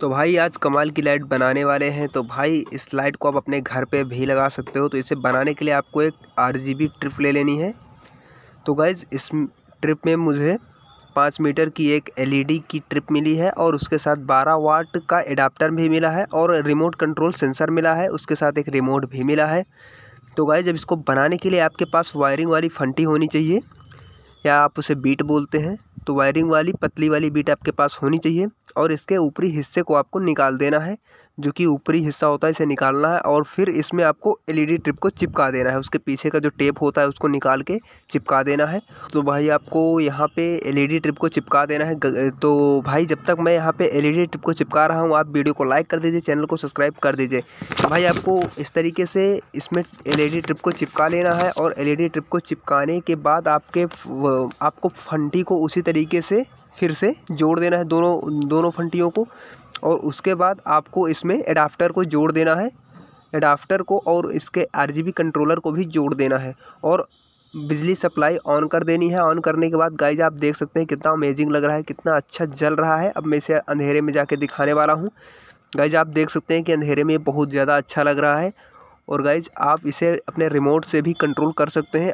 तो भाई आज कमाल की लाइट बनाने वाले हैं तो भाई इस लाइट को आप अपने घर पे भी लगा सकते हो तो इसे बनाने के लिए आपको एक आर ट्रिप ले लेनी है तो गाइज़ इस ट्रिप में मुझे पाँच मीटर की एक एलईडी की ट्रिप मिली है और उसके साथ बारह वाट का एडाप्टर भी मिला है और रिमोट कंट्रोल सेंसर मिला है उसके साथ एक रिमोट भी मिला है तो गाइज़ जब इसको बनाने के लिए आपके पास वायरिंग वाली फंटी होनी चाहिए या आप उसे बीट बोलते हैं तो वायरिंग वाली पतली वाली बीट आपके पास होनी चाहिए और इसके ऊपरी हिस्से को आपको निकाल देना है जो कि ऊपरी हिस्सा होता है इसे निकालना है और फिर इसमें आपको एलईडी ट्रिप को चिपका देना है उसके पीछे का जो टेप होता है उसको निकाल के चिपका देना है तो भाई आपको यहाँ पे एलईडी ट्रिप को चिपका देना है तो भाई जब तक मैं यहाँ पे एलईडी ट्रिप को चिपका रहा हूँ आप वीडियो को लाइक कर दीजिए चैनल को सब्सक्राइब कर दीजिए भाई आपको इस तरीके से इसमें एल ट्रिप को चिपका लेना है और एल ट्रिप को चिपकाने के बाद आपके आपको फंटी को उसी तरीके से फिर से जोड़ देना है दोनों दोनों फंटियों को और उसके बाद आपको इसमें एडाप्टर को जोड़ देना है एडाप्टर को और इसके आरजीबी कंट्रोलर को भी जोड़ देना है और बिजली सप्लाई ऑन कर देनी है ऑन करने के बाद गाइज आप देख सकते हैं कितना अमेजिंग लग रहा है कितना अच्छा जल रहा है अब मैं इसे अंधेरे में जाके दिखाने वाला हूँ गाइज आप देख सकते हैं कि अंधेरे में बहुत ज़्यादा अच्छा लग रहा है और गाइज आप इसे अपने रिमोट से भी कंट्रोल कर सकते हैं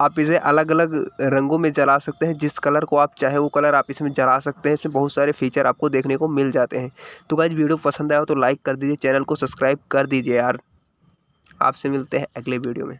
आप इसे अलग अलग रंगों में जला सकते हैं जिस कलर को आप चाहे वो कलर आप इसमें जला सकते हैं इसमें बहुत सारे फीचर आपको देखने को मिल जाते हैं तो गाइज वीडियो पसंद आया तो लाइक कर दीजिए चैनल को सब्सक्राइब कर दीजिए यार आपसे मिलते हैं अगले वीडियो में